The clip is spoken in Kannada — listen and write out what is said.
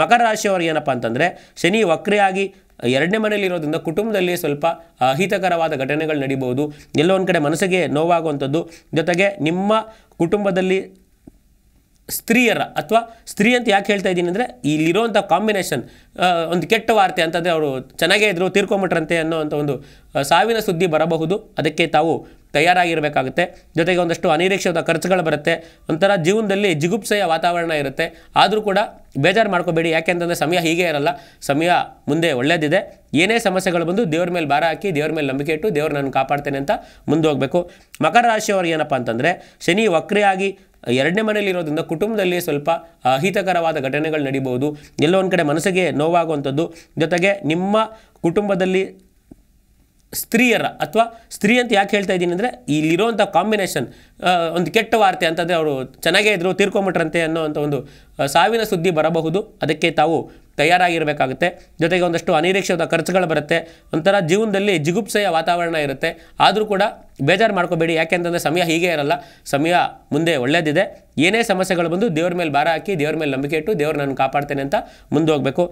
ಮಕರ ರಾಶಿಯವರು ಏನಪ್ಪ ಅಂತಂದರೆ ಶನಿ ವಕ್ರಿಯಾಗಿ ಎರಡನೇ ಮನೆಯಲ್ಲಿರೋದ್ರಿಂದ ಕುಟುಂಬದಲ್ಲಿ ಸ್ವಲ್ಪ ಅಹಿತಕರವಾದ ಘಟನೆಗಳು ನಡೀಬೋದು ಎಲ್ಲೋ ಒಂದು ಕಡೆ ಮನಸ್ಸಿಗೆ ನೋವಾಗುವಂಥದ್ದು ಜೊತೆಗೆ ನಿಮ್ಮ ಕುಟುಂಬದಲ್ಲಿ ಸ್ತ್ರೀಯರ ಅಥವಾ ಸ್ತ್ರೀ ಅಂತ ಯಾಕೆ ಹೇಳ್ತಾ ಇದ್ದೀನಿ ಅಂದರೆ ಇಲ್ಲಿರೋವಂಥ ಕಾಂಬಿನೇಷನ್ ಒಂದು ಕೆಟ್ಟ ವಾರ್ತೆ ಅಂತಂದರೆ ಅವರು ಚೆನ್ನಾಗೇ ಇದ್ದರು ತೀರ್ಕೊಂಬಿಟ್ರಂತೆ ಅನ್ನೋ ಅಂಥ ಒಂದು ಸಾವಿನ ಸುದ್ದಿ ಬರಬಹುದು ಅದಕ್ಕೆ ತಾವು ತಯಾರಾಗಿರಬೇಕಾಗುತ್ತೆ ಜೊತೆಗೆ ಒಂದಷ್ಟು ಅನಿರೀಕ್ಷಿತ ಖರ್ಚುಗಳು ಬರುತ್ತೆ ಒಂಥರ ಜೀವನದಲ್ಲಿ ಜಿಗುಪ್ಸೆಯ ವಾತಾವರಣ ಇರುತ್ತೆ ಆದರೂ ಕೂಡ ಬೇಜಾರು ಮಾಡ್ಕೋಬೇಡಿ ಯಾಕೆಂತಂದರೆ ಸಮಯ ಹೀಗೆ ಇರಲ್ಲ ಸಮಯ ಮುಂದೆ ಒಳ್ಳೆಯದಿದೆ ಏನೇ ಸಮಸ್ಯೆಗಳು ಬಂದು ದೇವ್ರ ಮೇಲೆ ಭಾರ ಹಾಕಿ ದೇವ್ರ ಮೇಲೆ ನಂಬಿಕೆ ಇಟ್ಟು ದೇವ್ರು ನಾನು ಕಾಪಾಡ್ತೇನೆ ಅಂತ ಮುಂದೆ ಹೋಗಬೇಕು ಮಕರ ರಾಶಿಯವರು ಏನಪ್ಪ ಅಂತಂದರೆ ಶನಿ ವಕ್ರಿಯಾಗಿ ಎರಡನೇ ಮನೆಯಲ್ಲಿರೋದ್ರಿಂದ ಕುಟುಂಬದಲ್ಲಿ ಸ್ವಲ್ಪ ಅಹಿತಕರವಾದ ಘಟನೆಗಳು ನಡೀಬೋದು ಎಲ್ಲೋ ಒಂದು ಕಡೆ ಮನಸ್ಸಿಗೆ ನೋವಾಗುವಂಥದ್ದು ಜೊತೆಗೆ ನಿಮ್ಮ ಕುಟುಂಬದಲ್ಲಿ ಸ್ತ್ರೀಯರ ಅಥವಾ ಸ್ತ್ರೀ ಅಂತ ಯಾಕೆ ಹೇಳ್ತಾ ಇದ್ದೀನಿ ಅಂದರೆ ಇಲ್ಲಿರೋವಂಥ ಕಾಂಬಿನೇಷನ್ ಒಂದು ಕೆಟ್ಟ ವಾರ್ತೆ ಅಂತಂದರೆ ಅವರು ಚೆನ್ನಾಗೇ ಇದ್ದರು ತೀರ್ಕೊಂಬಿಟ್ರಂತೆ ಅನ್ನೋ ಅಂಥ ಒಂದು ಸಾವಿನ ಸುದ್ದಿ ಬರಬಹುದು ಅದಕ್ಕೆ ತಾವು ತಯಾರಾಗಿರಬೇಕಾಗುತ್ತೆ ಜೊತೆಗೆ ಒಂದಷ್ಟು ಅನಿರೀಕ್ಷಿತ ಖರ್ಚುಗಳು ಬರುತ್ತೆ ಒಂಥರ ಜೀವನದಲ್ಲಿ ಜಿಗುಪ್ಸೆಯ ವಾತಾವರಣ ಇರುತ್ತೆ ಆದರೂ ಕೂಡ ಬೇಜಾರು ಮಾಡ್ಕೋಬೇಡಿ ಯಾಕೆಂತಂದರೆ ಸಮಯ ಹೀಗೆ ಇರಲ್ಲ ಸಮಯ ಮುಂದೆ ಒಳ್ಳೆಯದಿದೆ ಏನೇ ಸಮಸ್ಯೆಗಳು ಬಂದು ದೇವ್ರ ಮೇಲೆ ಭಾರ ಹಾಕಿ ದೇವ್ರ ಮೇಲೆ ನಂಬಿಕೆ ಇಟ್ಟು ದೇವ್ರು ನಾನು ಕಾಪಾಡ್ತೇನೆ ಅಂತ ಮುಂದೆ ಹೋಗಬೇಕು